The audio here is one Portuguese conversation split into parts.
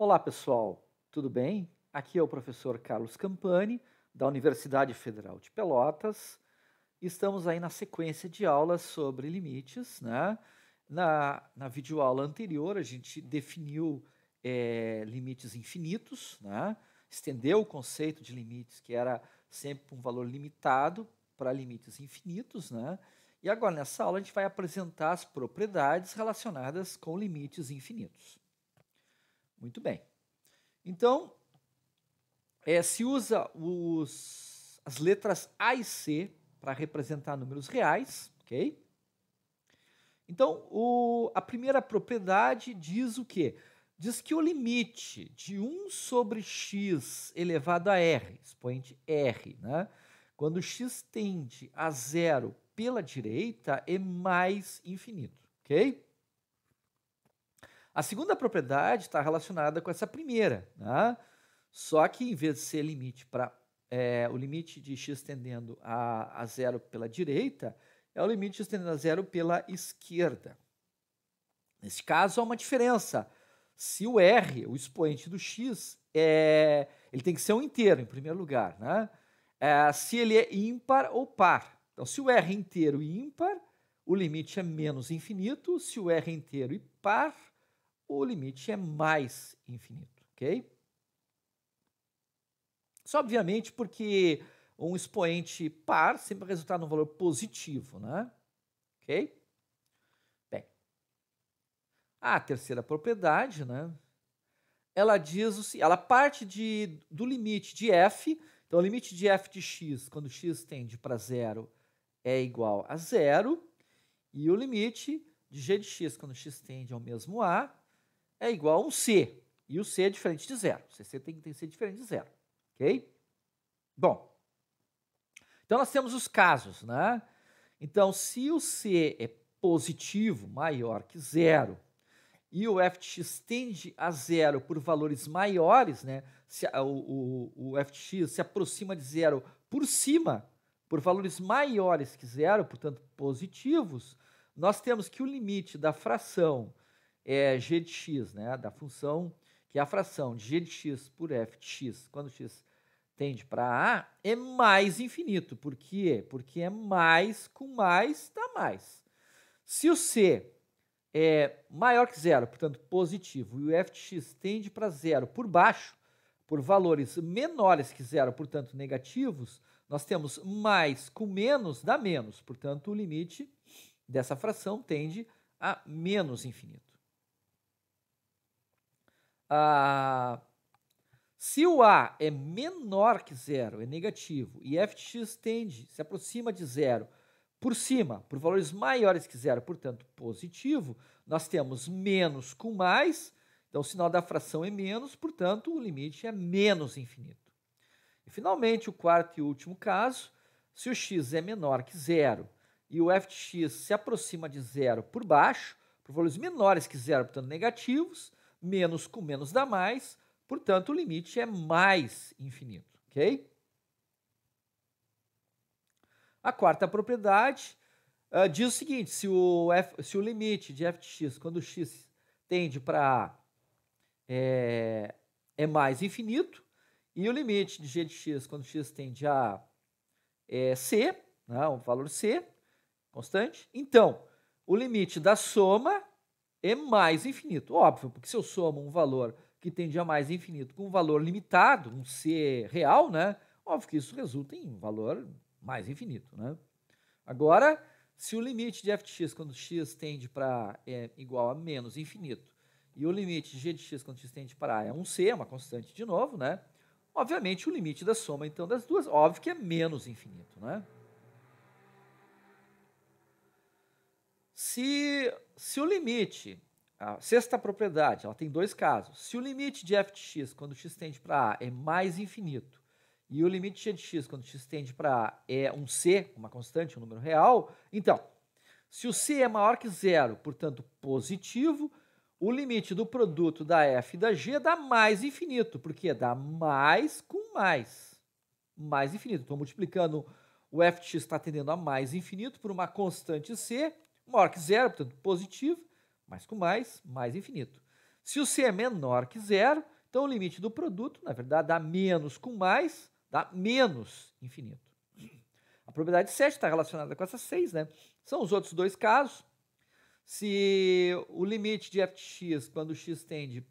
Olá pessoal, tudo bem? Aqui é o professor Carlos Campani, da Universidade Federal de Pelotas. Estamos aí na sequência de aulas sobre limites. Né? Na, na videoaula anterior, a gente definiu é, limites infinitos, né? estendeu o conceito de limites, que era sempre um valor limitado, para limites infinitos. Né? E agora, nessa aula, a gente vai apresentar as propriedades relacionadas com limites infinitos. Muito bem. Então, é, se usa os, as letras A e C para representar números reais, ok? Então, o, a primeira propriedade diz o quê? Diz que o limite de 1 sobre x elevado a r, expoente r, né? quando x tende a zero pela direita, é mais infinito, ok? A segunda propriedade está relacionada com essa primeira, né? só que em vez de ser limite para é, o limite de x tendendo a, a zero pela direita, é o limite de x tendendo a zero pela esquerda. Nesse caso, há uma diferença. Se o R, o expoente do x, é, ele tem que ser um inteiro, em primeiro lugar. Né? É, se ele é ímpar ou par. Então, se o R é inteiro e ímpar, o limite é menos infinito. Se o R é inteiro e par, o limite é mais infinito, ok? Só obviamente porque um expoente par sempre vai resultar num valor positivo, né? Ok? Bem, a terceira propriedade, né? Ela diz o ela parte de, do limite de f, então o limite de f de x, quando x tende para zero, é igual a zero, e o limite de g de x, quando x tende ao mesmo a, é igual a um C. E o C é diferente de zero. O CC tem que ser diferente de zero. Ok? Bom, então nós temos os casos, né? Então, se o C é positivo, maior que zero, e o fx tende a zero por valores maiores, né? Se a, o, o, o se aproxima de zero por cima, por valores maiores que zero, portanto positivos, nós temos que o limite da fração é g de x, né, da função, que é a fração de g de x por f de x, quando x tende para a, é mais infinito. Por quê? Porque é mais com mais dá mais. Se o c é maior que zero, portanto positivo, e o f de x tende para zero por baixo, por valores menores que zero, portanto negativos, nós temos mais com menos dá menos, portanto o limite dessa fração tende a menos infinito. Ah, se o A é menor que zero, é negativo, e f de x tende, se aproxima de zero, por cima, por valores maiores que zero, portanto positivo, nós temos menos com mais, então o sinal da fração é menos, portanto o limite é menos infinito. E finalmente, o quarto e último caso, se o x é menor que zero e o f de x se aproxima de zero por baixo, por valores menores que zero, portanto negativos, Menos com menos dá mais, portanto, o limite é mais infinito, ok? A quarta propriedade uh, diz o seguinte: se o, f, se o limite de f de x, quando x tende para é, é mais infinito, e o limite de g de x, quando x tende a é, c, né, valor c constante, então o limite da soma é mais infinito. Óbvio, porque se eu somo um valor que tende a mais infinito com um valor limitado, um C real, né? Óbvio que isso resulta em um valor mais infinito, né? Agora, se o limite de f de x quando x tende para é igual a menos infinito e o limite de g de x quando x tende para a é um c, é uma constante de novo, né? Obviamente o limite da soma então das duas, óbvio que é menos infinito, né? Se se o limite, a sexta propriedade, ela tem dois casos. Se o limite de f de x, quando x tende para A, é mais infinito, e o limite de g x, quando x tende para A, é um c, uma constante, um número real, então, se o c é maior que zero, portanto positivo, o limite do produto da f e da g dá mais infinito, porque dá mais com mais. Mais infinito. Estou multiplicando o f de x está tendendo a mais infinito por uma constante c, maior que zero, portanto positivo, mais com mais, mais infinito. Se o C é menor que zero, então o limite do produto, na verdade, dá menos com mais, dá menos infinito. A probabilidade 7 está relacionada com essa 6, né? São os outros dois casos. Se o limite de f de x, quando x tende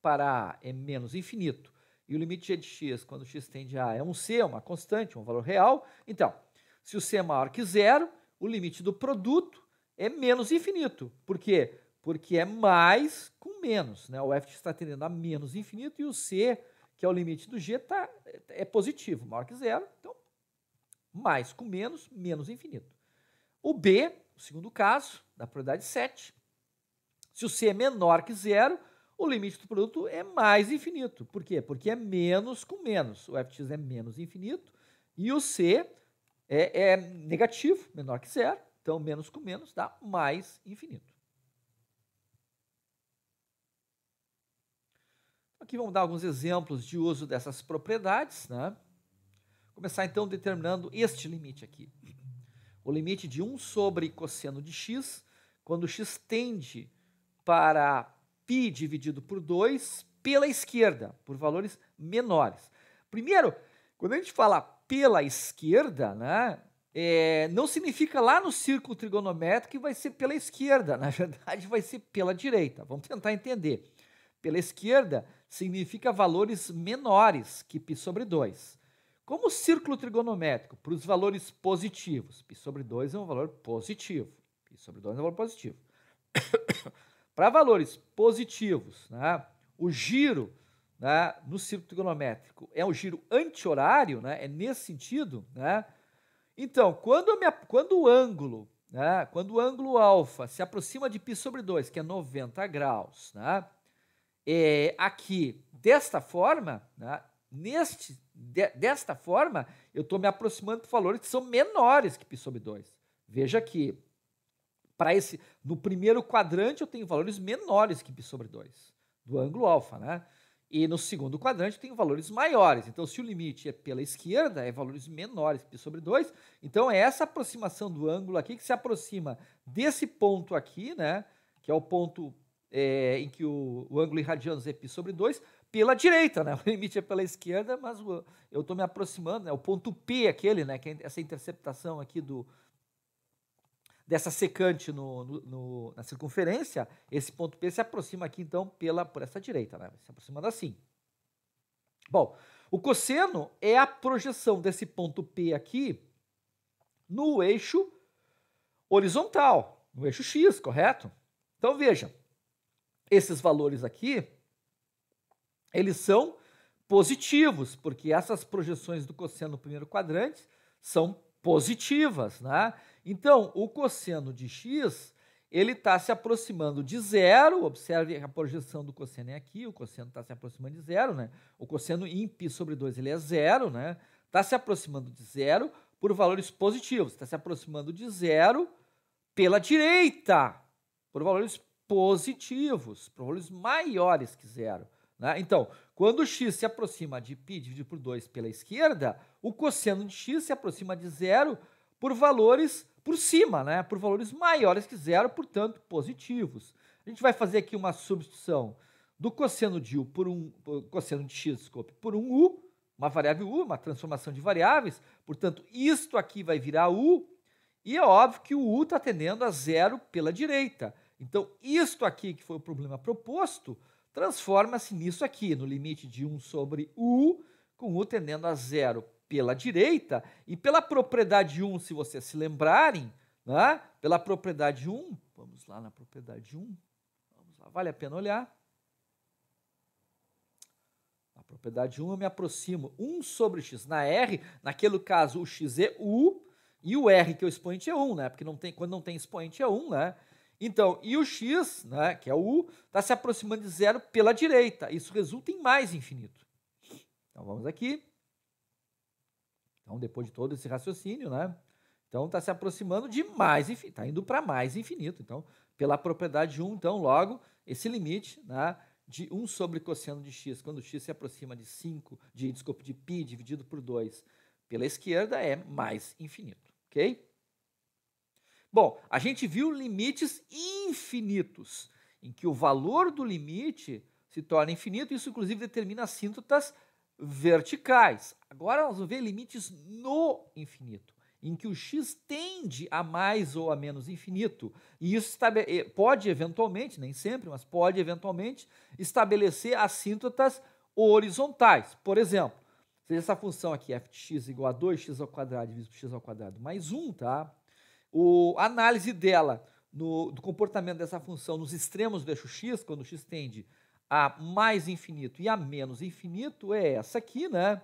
para A, é menos infinito, e o limite de x, quando x tende a A, é um c, uma constante, um valor real, então, se o c é maior que zero, o limite do produto é menos infinito. Por quê? Porque é mais com menos. Né? O f está tendendo a menos infinito e o c, que é o limite do g, tá, é positivo, maior que zero. Então, mais com menos, menos infinito. O b, o segundo caso, da probabilidade 7. Se o c é menor que zero, o limite do produto é mais infinito. Por quê? Porque é menos com menos. O fx é menos infinito e o c é, é negativo, menor que zero. Então, menos com menos dá mais infinito. Aqui vamos dar alguns exemplos de uso dessas propriedades. Né? Começar então determinando este limite aqui. O limite de 1 sobre cosseno de x, quando x tende para π dividido por 2 pela esquerda, por valores menores. Primeiro, quando a gente fala pela esquerda, né, é, não significa lá no círculo trigonométrico que vai ser pela esquerda, na verdade vai ser pela direita. Vamos tentar entender. Pela esquerda significa valores menores que π sobre 2. Como o círculo trigonométrico, para os valores positivos, π sobre 2 é um valor positivo. π sobre 2 é um valor positivo. para valores positivos, né, o giro né, no círculo trigonométrico é um giro anti-horário, né, é nesse sentido, né, então, quando, minha, quando o ângulo, né, quando o ângulo alfa se aproxima de π sobre 2, que é 90 graus, né, é, aqui, desta forma, né, neste, de, desta forma, eu estou me aproximando de valores que são menores que π sobre 2. Veja que para esse no primeiro quadrante eu tenho valores menores que π sobre 2 do ângulo alfa, né? E no segundo quadrante tem valores maiores. Então, se o limite é pela esquerda, é valores menores, π sobre 2. Então, é essa aproximação do ângulo aqui que se aproxima desse ponto aqui, né? Que é o ponto é, em que o, o ângulo irradiando é π sobre 2, pela direita, né? O limite é pela esquerda, mas o, eu estou me aproximando, né? O ponto P aquele, né? Que é essa interceptação aqui do, dessa secante no, no, no, na circunferência, esse ponto P se aproxima aqui, então, pela, por essa direita, né? se aproximando assim. Bom, o cosseno é a projeção desse ponto P aqui no eixo horizontal, no eixo x, correto? Então, veja, esses valores aqui, eles são positivos, porque essas projeções do cosseno no primeiro quadrante são positivas, né? Então, o cosseno de x ele está se aproximando de zero. Observe a projeção do cosseno é aqui, o cosseno está se aproximando de zero, né? O cosseno em π sobre 2 ele é zero, né? Está se aproximando de zero por valores positivos. Está se aproximando de zero pela direita, por valores positivos, por valores maiores que zero. Né? Então, quando x se aproxima de π dividido por 2 pela esquerda, o cosseno de x se aproxima de zero por valores positivos por cima, né? Por valores maiores que zero, portanto, positivos. A gente vai fazer aqui uma substituição do cosseno de u por um cosseno de x, desculpe, por um u, uma variável u, uma transformação de variáveis, portanto, isto aqui vai virar u, e é óbvio que o u está tendendo a zero pela direita. Então, isto aqui que foi o problema proposto, transforma-se nisso aqui, no limite de 1 sobre u, com u tendendo a zero pela direita e pela propriedade 1, se vocês se lembrarem, né? pela propriedade 1, vamos lá na propriedade 1, vamos lá, vale a pena olhar. Na propriedade 1 eu me aproximo 1 sobre x na R, naquele caso o x é u e o R que é o expoente é 1, né? porque não tem, quando não tem expoente é 1, né? Então, e o x, né, que é u, está se aproximando de zero pela direita. Isso resulta em mais infinito. Então, vamos aqui. Então, depois de todo esse raciocínio, né? Então, está se aproximando de mais, infinito, está indo para mais infinito. Então, pela propriedade de 1, então, logo, esse limite né, de 1 sobre cosseno de x, quando x se aproxima de 5, de, desculpa, de π dividido por 2 pela esquerda, é mais infinito, ok? Bom, a gente viu limites infinitos, em que o valor do limite se torna infinito, isso inclusive determina assíntotas infinitas verticais. Agora nós vamos ver limites no infinito, em que o x tende a mais ou a menos infinito. E isso pode eventualmente, nem sempre, mas pode eventualmente estabelecer assíntotas horizontais. Por exemplo, seja essa função aqui, f de x igual a 2x ao quadrado dividido por x ao quadrado mais 1, tá? O, a análise dela no, do comportamento dessa função nos extremos do eixo x, quando x tende a mais infinito e a menos infinito é essa aqui, né?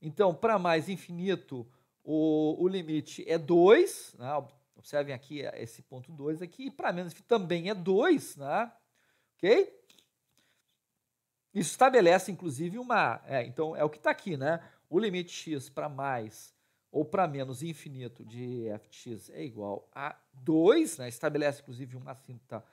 Então, para mais infinito, o, o limite é 2, né? observem aqui esse ponto 2 aqui, e para menos também é 2, né? ok? Isso estabelece, inclusive, uma... É, então, é o que está aqui, né? O limite x para mais ou para menos infinito de fx é igual a 2, né? estabelece, inclusive, uma cinta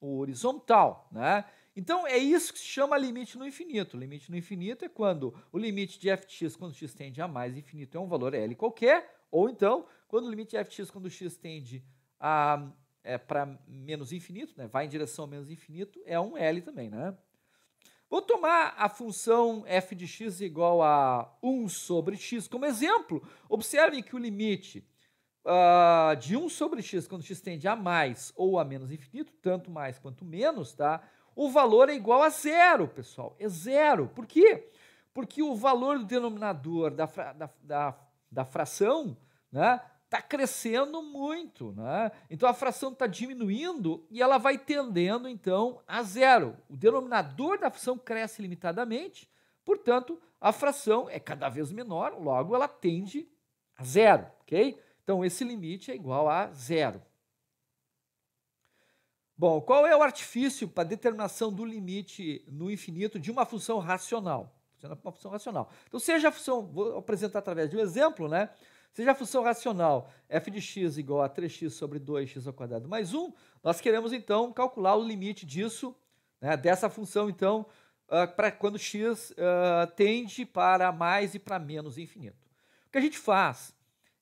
horizontal, né? Então é isso que se chama limite no infinito. Limite no infinito é quando o limite de fx quando x tende a mais infinito é um valor L qualquer, ou então quando o limite de fx quando x tende a é, para menos infinito, né, vai em direção a menos infinito, é um L também. Né? Vou tomar a função f de x igual a 1 sobre x como exemplo. Observem que o limite uh, de 1 sobre x, quando x tende a mais ou a menos infinito, tanto mais quanto menos, tá? o valor é igual a zero, pessoal. É zero. Por quê? Porque o valor do denominador da, fra, da, da, da fração está né, tá crescendo muito. Né? Então a fração está diminuindo e ela vai tendendo então a zero. O denominador da fração cresce limitadamente, portanto, a fração é cada vez menor, logo ela tende a zero. ok? Então esse limite é igual a zero. Bom, qual é o artifício para determinação do limite no infinito de uma função racional? É uma função racional. Então, seja a função, vou apresentar através de um exemplo, né? Seja a função racional f de x igual a 3x sobre 2x ao quadrado mais 1, nós queremos então calcular o limite disso, né, dessa função, então, uh, para quando x uh, tende para mais e para menos infinito. O que a gente faz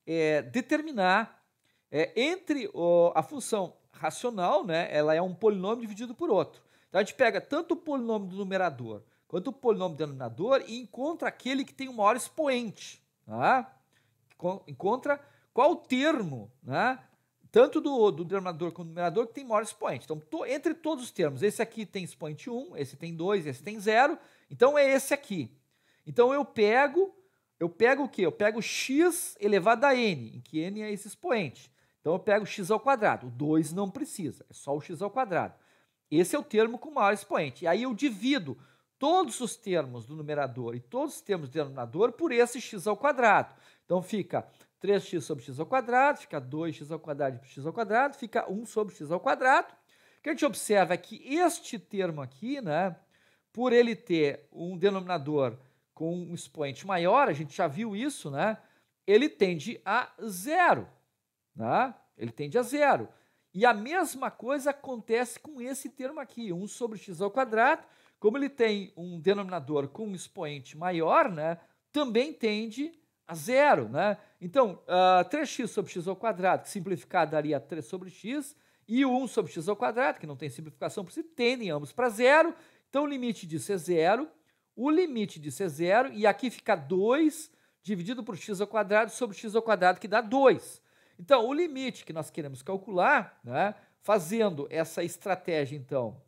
é determinar é, entre o, a função racional, né, ela é um polinômio dividido por outro. Então a gente pega tanto o polinômio do numerador quanto o polinômio do denominador e encontra aquele que tem o maior expoente. Tá? Encontra qual termo, né, tanto do, do denominador quanto do numerador, que tem maior expoente. Então, to, entre todos os termos, esse aqui tem expoente 1, esse tem 2, esse tem 0. Então, é esse aqui. Então, eu pego, eu pego o quê? Eu pego x elevado a n, em que n é esse expoente. Então eu pego x ao quadrado, 2 não precisa, é só o x ao quadrado. Esse é o termo com maior expoente. E aí eu divido todos os termos do numerador e todos os termos do denominador por esse x ao quadrado. Então fica 3x sobre x ao quadrado, fica 2x ao quadrado por x ao quadrado, fica 1 sobre x ao quadrado. O que a gente observa é que este termo aqui, né, por ele ter um denominador com um expoente maior, a gente já viu isso, né, ele tende a zero né? ele tende a zero. E a mesma coisa acontece com esse termo aqui, 1 sobre x ao quadrado, como ele tem um denominador com um expoente maior, né, também tende a zero. Né? Então, uh, ah, 3x sobre x ao quadrado, que simplificado daria 3 sobre x, e 1 sobre x ao quadrado, que não tem simplificação por si, tendem ambos para zero. Então, o limite disso é zero. O limite disso é zero, e aqui fica 2 dividido por x ao quadrado sobre x ao quadrado, que dá 2. Então, o limite que nós queremos calcular, né, fazendo essa estratégia, então,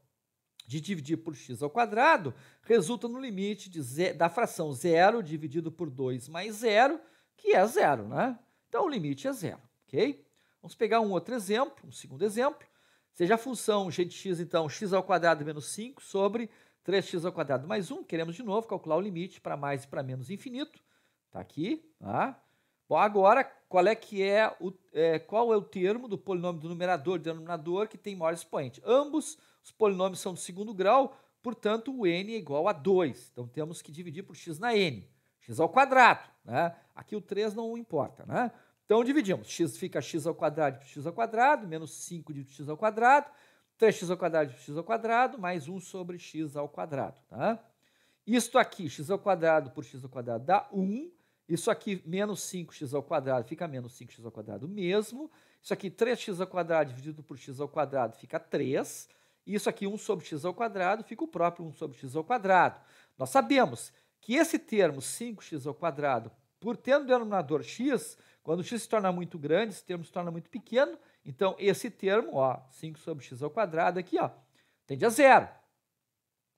de dividir por x ao quadrado, resulta no limite de, da fração zero dividido por 2 mais zero, que é zero, né? Então, o limite é zero, ok? Vamos pegar um outro exemplo, um segundo exemplo. Seja a função g de x, então, x ao quadrado menos 5 sobre 3x ao quadrado mais 1. Queremos, de novo, calcular o limite para mais e para menos infinito. Está aqui, tá? Agora, qual é que é o é, qual é o termo do polinômio do numerador e denominador que tem maior expoente? Ambos os polinômios são do segundo grau, portanto o n é igual a 2. Então temos que dividir por x na n, x ao quadrado, né? Aqui o 3 não importa, né? Então dividimos, x fica x ao quadrado por x ao quadrado, menos 5 dividido por x ao quadrado, 3x ao quadrado por x ao quadrado, mais 1 sobre x ao quadrado, tá? Isto aqui, x ao quadrado por x ao quadrado dá 1, isso aqui, menos 5x ao quadrado, fica menos 5x ao quadrado mesmo. Isso aqui, 3x ao quadrado dividido por x ao quadrado, fica 3. E isso aqui, 1 sobre x ao quadrado, fica o próprio 1 sobre x ao quadrado. Nós sabemos que esse termo 5x ao quadrado, por ter um denominador x, quando x se torna muito grande, esse termo se torna muito pequeno, então esse termo, ó, 5 sobre x ao quadrado aqui, ó, tende a zero.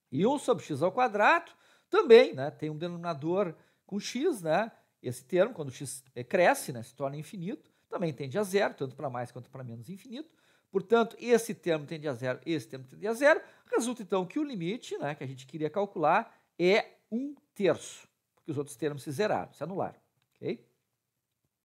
E 1 sobre x ao quadrado também, né, tem um denominador com x, né, esse termo, quando x eh, cresce, né, se torna infinito, também tende a zero, tanto para mais quanto para menos infinito. Portanto, esse termo tende a zero, esse termo tende a zero. Resulta, então, que o limite né, que a gente queria calcular é um terço, porque os outros termos se zeraram, se anularam. Okay?